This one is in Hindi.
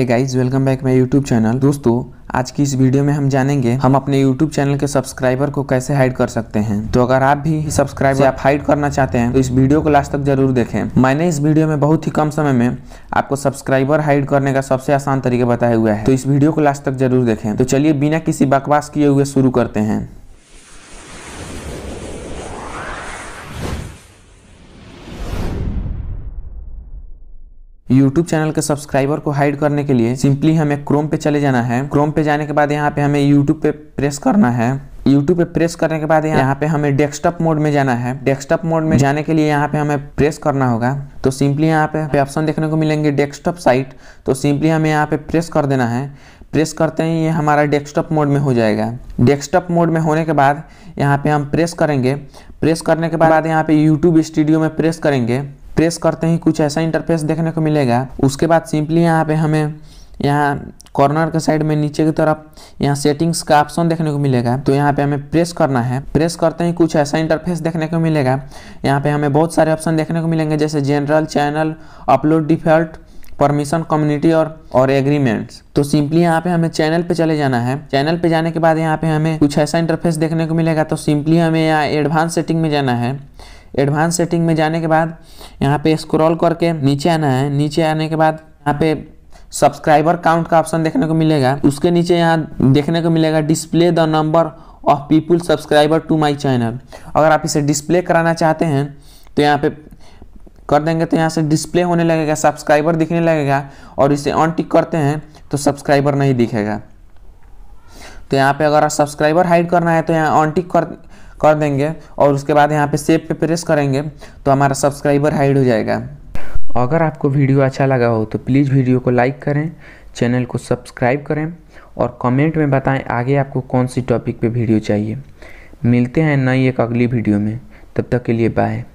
hey guys welcome back my YouTube channel दोस्तों आज की इस वीडियो में हम जानेंगे हम अपने यूट्यूब चैनल के सब्सक्राइबर को कैसे हाइड कर सकते हैं तो अगर आप भी सब्सक्राइबर आप हाइड करना चाहते हैं तो इस वीडियो को लास्ट तक जरूर देखें मैंने इस वीडियो में बहुत ही कम समय में आपको सब्सक्राइबर हाइड करने का सबसे आसान तरीके बताया हुआ है तो इस वीडियो को लास्ट तक जरूर देखें तो चलिए बिना किसी बकवास किए हुए शुरू करते हैं यूट्यूब चैनल के सब्सक्राइबर को हाइड करने के लिए सिंपली हमें क्रोम पे चले जाना है क्रोम पे जाने के बाद यहाँ पे हमें यूट्यूब पे प्रेस करना है यूट्यूब पे प्रेस करने के बाद यहाँ पे हमें डेस्कटॉप मोड में जाना है डेस्कटॉप मोड में जाने के लिए यहाँ पे हमें प्रेस करना होगा तो सिंपली यहाँ पे ऑप्शन देखने को मिलेंगे डेस्कटॉप साइट तो सिंपली हमें यहाँ पे प्रेस कर देना है प्रेस करते ही ये हमारा डेस्कटॉप मोड में हो जाएगा डेस्कटॉप मोड में होने के बाद यहाँ पे हम प्रेस करेंगे प्रेस करने के बाद यहाँ पे यूट्यूब स्टूडियो में प्रेस करेंगे प्रेस करते ही कुछ ऐसा इंटरफेस देखने को मिलेगा उसके बाद सिंपली यहाँ पे हमें यहाँ कॉर्नर के साइड में नीचे की तरफ यहाँ सेटिंग्स का ऑप्शन देखने को मिलेगा तो यहाँ पे हमें प्रेस करना है प्रेस करते ही कुछ ऐसा इंटरफेस देखने को मिलेगा यहाँ पे हमें बहुत सारे ऑप्शन देखने को मिलेंगे जैसे general channel upload default permission community और और एग्रीमेंट्स तो सिंपली यहाँ पे हमें चैनल पे चले जाना है चैनल पे जाने के बाद यहाँ पे हमें कुछ ऐसा इंटरफेस देखने को मिलेगा तो सिंपली हमें यहाँ एडवांस सेटिंग में जाना है एडवांस सेटिंग में जाने के बाद यहाँ पे स्क्रॉल करके नीचे आना है नीचे आने के बाद यहाँ पे सब्सक्राइबर काउंट का ऑप्शन देखने को मिलेगा उसके नीचे यहाँ देखने को मिलेगा display the number of people subscriber to my channel अगर आप इसे डिस्प्ले कराना चाहते हैं तो यहाँ पे कर देंगे तो यहाँ से डिस्प्ले होने लगेगा सब्सक्राइबर दिखने लगेगा और इसे ऑन टिक करते हैं तो सब्सक्राइबर नहीं दिखेगा तो यहाँ पे अगर सब्सक्राइबर हाइड करना है तो यहाँ ऑन टिक कर कर देंगे और उसके बाद यहाँ पे सेव पे प्रेस करेंगे तो हमारा सब्सक्राइबर हाइड हो जाएगा अगर आपको वीडियो अच्छा लगा हो तो प्लीज़ वीडियो को लाइक करें चैनल को सब्सक्राइब करें और कमेंट में बताएं आगे आपको कौन सी टॉपिक पे वीडियो चाहिए मिलते हैं नई एक अगली वीडियो में तब तक के लिए बाय